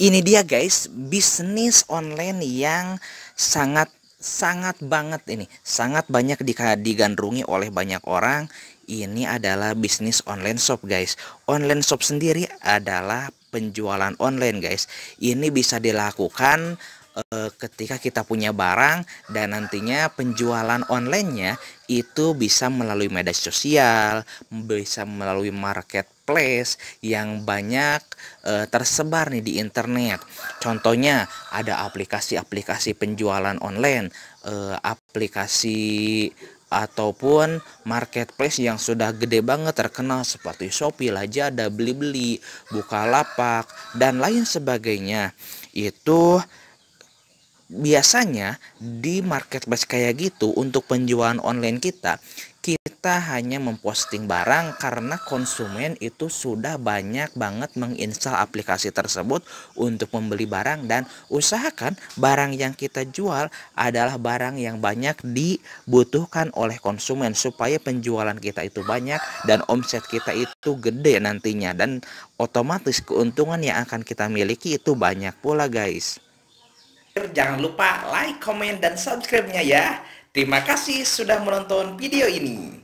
ini dia guys bisnis online yang sangat sangat banget ini sangat banyak digandrungi oleh banyak orang ini adalah bisnis online shop guys online shop sendiri adalah penjualan online guys ini bisa dilakukan eh, ketika kita punya barang dan nantinya penjualan onlinenya itu bisa melalui media sosial bisa melalui market marketplace yang banyak e, tersebar nih di internet. Contohnya ada aplikasi-aplikasi penjualan online, e, aplikasi ataupun marketplace yang sudah gede banget terkenal seperti Shopee, Lazada, Blibli, Bukalapak dan lain sebagainya. Itu biasanya di marketplace kayak gitu untuk penjualan online kita kita hanya memposting barang karena konsumen itu sudah banyak banget menginstal aplikasi tersebut untuk membeli barang dan usahakan barang yang kita jual adalah barang yang banyak dibutuhkan oleh konsumen supaya penjualan kita itu banyak dan omset kita itu gede nantinya dan otomatis keuntungan yang akan kita miliki itu banyak pula guys jangan lupa like, comment, dan subscribe-nya ya. Terima kasih sudah menonton video ini.